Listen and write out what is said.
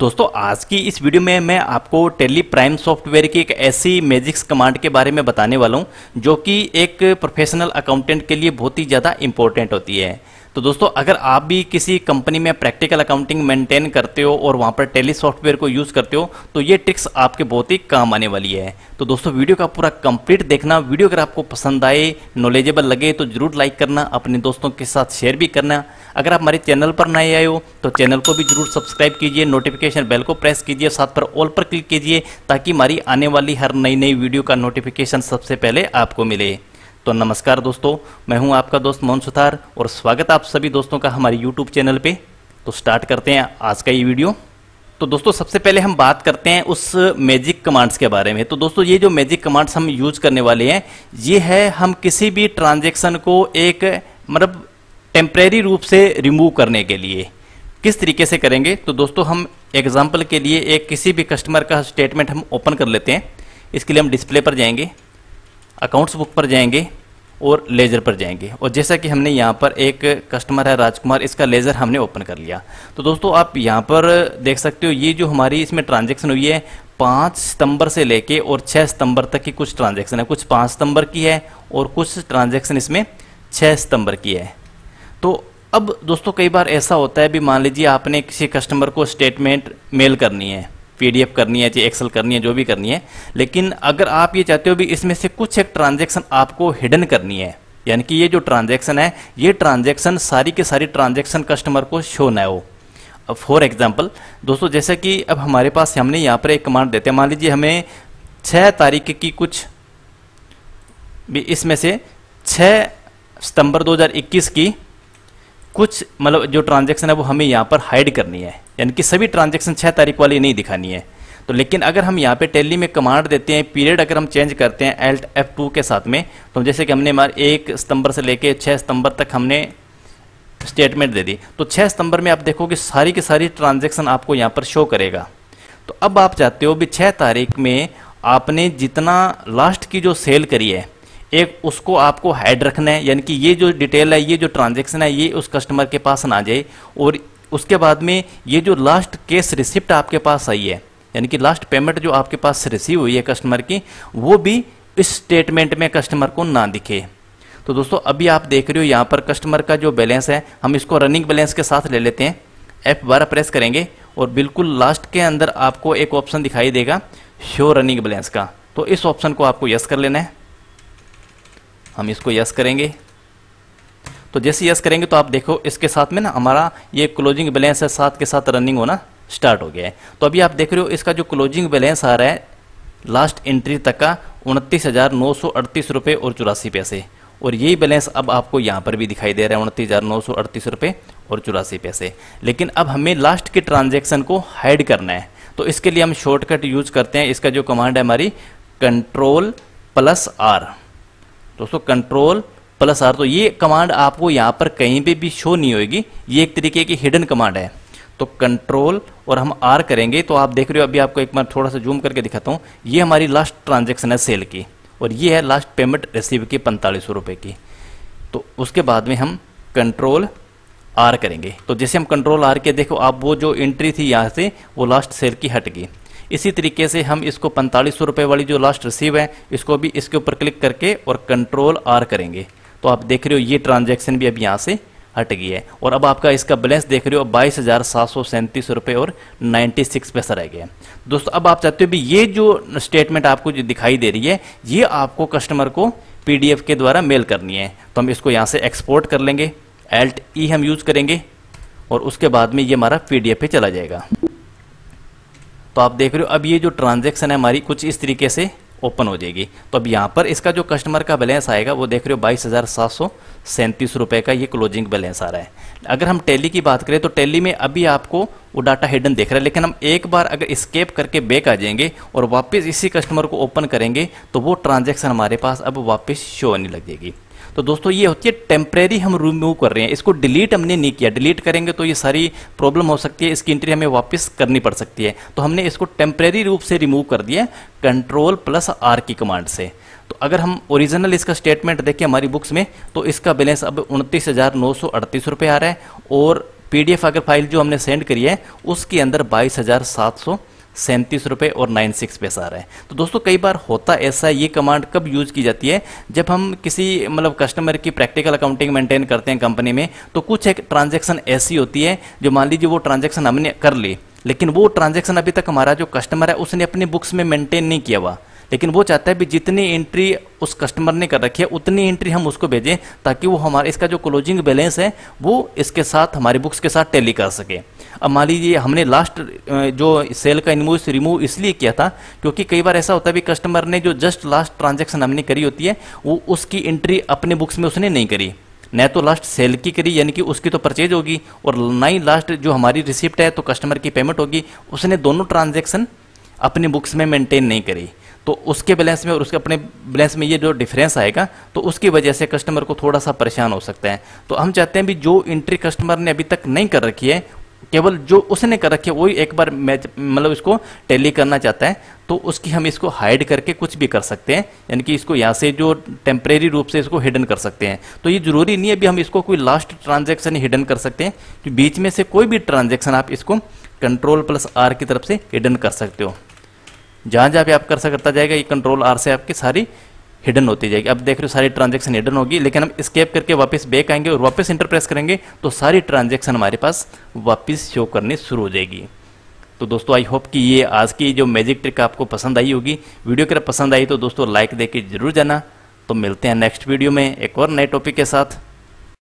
दोस्तों आज की इस वीडियो में मैं आपको टेली प्राइम सॉफ्टवेयर की एक ऐसी मैजिक्स कमांड के बारे में बताने वाला हूं जो कि एक प्रोफेशनल अकाउंटेंट के लिए बहुत ही ज़्यादा इंपॉर्टेंट होती है तो दोस्तों अगर आप भी किसी कंपनी में प्रैक्टिकल अकाउंटिंग मेंटेन करते हो और वहाँ पर टेली सॉफ्टवेयर को यूज़ करते हो तो ये ट्रिक्स आपके बहुत ही काम आने वाली है तो दोस्तों वीडियो का पूरा कंप्लीट देखना वीडियो अगर आपको पसंद आए नॉलेजेबल लगे तो ज़रूर लाइक करना अपने दोस्तों के साथ शेयर भी करना अगर आप हमारे चैनल पर नए आए हो तो चैनल को भी जरूर सब्सक्राइब कीजिए नोटिफिकेशन बेल को प्रेस कीजिए साथ पर ऑल पर क्लिक कीजिए ताकि हमारी आने वाली हर नई नई वीडियो का नोटिफिकेशन सबसे पहले आपको मिले तो नमस्कार दोस्तों मैं हूं आपका दोस्त मोहन सुथार और स्वागत आप सभी दोस्तों का हमारे यूट्यूब चैनल पे तो स्टार्ट करते हैं आज का ये वीडियो तो दोस्तों सबसे पहले हम बात करते हैं उस मैजिक कमांड्स के बारे में तो दोस्तों ये जो मैजिक कमांड्स हम यूज करने वाले हैं ये है हम किसी भी ट्रांजेक्शन को एक मतलब टेम्परेरी रूप से रिमूव करने के लिए किस तरीके से करेंगे तो दोस्तों हम एग्जाम्पल के लिए एक किसी भी कस्टमर का स्टेटमेंट हम ओपन कर लेते हैं इसके लिए हम डिस्प्ले पर जाएंगे अकाउंट्स बुक पर जाएंगे और लेज़र पर जाएंगे और जैसा कि हमने यहाँ पर एक कस्टमर है राजकुमार इसका लेज़र हमने ओपन कर लिया तो दोस्तों आप यहाँ पर देख सकते हो ये जो हमारी इसमें ट्रांजेक्शन हुई है पाँच सितंबर से लेके और छः सितंबर तक की कुछ ट्रांजेक्शन है कुछ पाँच सितंबर की है और कुछ ट्रांजेक्शन इसमें छः सितंबर की है तो अब दोस्तों कई बार ऐसा होता है भी मान लीजिए आपने किसी कस्टमर को स्टेटमेंट मेल करनी है पीडीएफ करनी है चाहे एक्सेल करनी है जो भी करनी है लेकिन अगर आप ये चाहते हो भी इसमें से कुछ एक ट्रांजेक्शन आपको हिडन करनी है यानी कि ये जो ट्रांजेक्शन है ये ट्रांजेक्शन सारी के सारी ट्रांजेक्शन कस्टमर को शो ना हो अब फॉर एग्जाम्पल दोस्तों जैसे कि अब हमारे पास हमने यहाँ पर एक कमांड देते हैं मान लीजिए हमें छः तारीख की कुछ भी इसमें से छः सितंबर 2021 की कुछ मतलब जो ट्रांजेक्शन है वो हमें यहाँ पर हाइड करनी है यानी कि सभी ट्रांजेक्शन छः तारीख वाली नहीं दिखानी है तो लेकिन अगर हम यहाँ पे टेली में कमांड देते हैं पीरियड अगर हम चेंज करते हैं एल्ट एफ टू के साथ में तो जैसे कि हमने हमारे एक सितंबर से लेके छः सितंबर तक हमने स्टेटमेंट दे दी तो छः सितंबर में आप देखोगे सारी की सारी ट्रांजेक्शन आपको यहाँ पर शो करेगा तो अब आप चाहते हो भी छः तारीख में आपने जितना लास्ट की जो सेल करी है एक उसको आपको हाइड रखना है यानी कि ये जो डिटेल है ये जो ट्रांजेक्शन है ये उस कस्टमर के पास ना जाए और उसके बाद में ये जो लास्ट केस रिसिप्ट आपके पास आई है यानी कि लास्ट पेमेंट जो आपके पास रिसीव हुई है कस्टमर की वो भी इस स्टेटमेंट में कस्टमर को ना दिखे तो दोस्तों अभी आप देख रहे हो यहाँ पर कस्टमर का जो बैलेंस है हम इसको रनिंग बैलेंस के साथ ले लेते हैं एफ बारह प्रेस करेंगे और बिल्कुल लास्ट के अंदर आपको एक ऑप्शन दिखाई देगा शो रनिंग बैलेंस का तो इस ऑप्शन को आपको यस कर लेना है हम इसको यस करेंगे तो जैसे यस करेंगे तो आप देखो इसके साथ में ना हमारा ये क्लोजिंग बैलेंस है साथ के साथ रनिंग होना स्टार्ट हो गया है तो अभी आप देख रहे हो इसका जो क्लोजिंग बैलेंस आ रहा है लास्ट एंट्री तक का उनतीस हज़ार नौ सौ अड़तीस रुपये और चौरासी पैसे और यही बैलेंस अब आपको यहाँ पर भी दिखाई दे रहा है उनतीस हज़ार नौ सौ अड़तीस रुपये और चौरासी पैसे लेकिन अब हमें लास्ट के ट्रांजेक्शन को हाइड करना है तो इसके लिए हम शॉर्टकट यूज़ करते हैं इसका जो कमांड है हमारी कंट्रोल प्लस आर दोस्तों कंट्रोल प्लस आर तो ये कमांड आपको यहाँ पर कहीं पे भी शो नहीं होगी ये एक तरीके की हिडन कमांड है तो कंट्रोल और हम आर करेंगे तो आप देख रहे हो अभी आपको एक बार थोड़ा सा जूम करके दिखाता हूँ ये हमारी लास्ट ट्रांजेक्शन है सेल की और ये है लास्ट पेमेंट रिसीव की पैंतालीस सौ रुपये की तो उसके बाद में हम कंट्रोल आर करेंगे तो जैसे हम कंट्रोल आर के देखो आप वो जो एंट्री थी यहाँ से वो लास्ट सेल की हट गई इसी तरीके से हम इसको पैंतालीस सौ वाली जो लास्ट रिसीव है इसको भी इसके ऊपर क्लिक करके और कंट्रोल आर करेंगे तो आप देख रहे हो ये ट्रांजेक्शन भी अब यहाँ से हट गई है और अब आपका इसका बैलेंस देख रहे हो बाईस हज़ार सात सौ सैंतीस रुपये और नाइन्टी सिक्स पैसा रह गया दोस्तों अब आप चाहते हो भी ये जो स्टेटमेंट आपको जो दिखाई दे रही है ये आपको कस्टमर को पीडीएफ के द्वारा मेल करनी है तो हम इसको यहाँ से एक्सपोर्ट कर लेंगे एल्ट ई e हम यूज़ करेंगे और उसके बाद में ये हमारा पीडीएफ पे चला जाएगा तो आप देख रहे हो अब ये जो ट्रांजेक्शन है हमारी कुछ इस तरीके से ओपन हो जाएगी तो अब यहाँ पर इसका जो कस्टमर का बैलेंस आएगा वो देख रहे हो बाईस हज़ार सात सौ सैंतीस रुपये का ये क्लोजिंग बैलेंस आ रहा है अगर हम टेली की बात करें तो टेली में अभी आपको वो डाटा हिडन देख रहा है लेकिन हम एक बार अगर स्केप करके बैक आ जाएंगे और वापस इसी कस्टमर को ओपन करेंगे तो वो ट्रांजेक्शन हमारे पास अब वापस शो होने जाएगी तो दोस्तों ये होती है टेम्परेरी हम रिमूव कर रहे हैं इसको डिलीट हमने नहीं किया डिलीट करेंगे तो ये सारी प्रॉब्लम हो सकती है इसकी एंट्री हमें वापस करनी पड़ सकती है तो हमने इसको टेम्परेरी रूप से रिमूव कर दिया कंट्रोल प्लस आर की कमांड से तो अगर हम ओरिजिनल इसका स्टेटमेंट देखें हमारी बुक्स में तो इसका बैलेंस अब उनतीस हज़ार नौ सौ अड़तीस रुपये आ रहा है और पीडीएफ अगर फाइल जो हमने सेंड करी है उसके अंदर बाईस हज़ार सात सौ सैंतीस रुपये और नाइन सिक्स पैसा आ रहा है तो दोस्तों कई बार होता ऐसा ये कमांड कब यूज़ की जाती है जब हम किसी मतलब कस्टमर की प्रैक्टिकल अकाउंटिंग मेंटेन करते हैं कंपनी में तो कुछ एक ट्रांजेक्शन ऐसी होती है जो मान लीजिए वो ट्रांजेक्शन हमने कर ली लेकिन वो ट्रांजेक्शन अभी तक हमारा जो कस्टमर है उसने अपने बुक्स में मेंटेन नहीं किया हुआ लेकिन वो चाहता है भी जितनी एंट्री उस कस्टमर ने कर रखी है उतनी एंट्री हम उसको भेजें ताकि वो हमारा इसका जो क्लोजिंग बैलेंस है वो इसके साथ हमारी बुक्स के साथ टैली कर सके अब मान लीजिए हमने लास्ट जो सेल का इनवॉइस रिमूव इसलिए किया था क्योंकि कई बार ऐसा होता है भी कस्टमर ने जो जस्ट लास्ट ट्रांजेक्शन हमने करी होती है वो उसकी एंट्री अपने बुक्स में उसने नहीं करी न तो लास्ट सेल की करी यानी कि उसकी तो परचेज होगी और ना ही लास्ट जो हमारी रिसिप्ट है तो कस्टमर की पेमेंट होगी उसने दोनों ट्रांजेक्शन अपने बुक्स में मेंटेन नहीं करी तो उसके बैलेंस में और उसके अपने बैलेंस में ये जो डिफरेंस आएगा तो उसकी वजह से कस्टमर को थोड़ा सा परेशान हो सकता है तो हम चाहते हैं भी जो एंट्री कस्टमर ने अभी तक नहीं कर रखी है केवल जो उसने कर रखी है वही एक बार मैच मतलब इसको टैली करना चाहता है तो उसकी हम इसको हाइड करके कुछ भी कर सकते हैं यानी कि इसको यहाँ से जो टेम्परेरी रूप से इसको हिडन कर सकते हैं तो ये जरूरी नहीं है भी हम इसको कोई लास्ट ट्रांजेक्शन हिडन कर सकते हैं तो बीच में से कोई भी ट्रांजेक्शन आप इसको कंट्रोल प्लस आर की तरफ से हिडन कर सकते हो जहां जहां भी आप कर सकता जाएगा ये कंट्रोल आर से आपकी सारी हिडन होती जाएगी अब देख रहे हो सारी ट्रांजेक्शन हिडन होगी लेकिन हम स्केप करके वापस बैक आएंगे और वापस इंटरप्रेस करेंगे तो सारी ट्रांजेक्शन हमारे पास वापस शो करनी शुरू हो जाएगी तो दोस्तों आई होप कि ये आज की जो मैजिक ट्रिक आपको पसंद आई होगी वीडियो अगर पसंद आई तो दोस्तों लाइक दे के जरूर जाना तो मिलते हैं नेक्स्ट वीडियो में एक और नए टॉपिक के साथ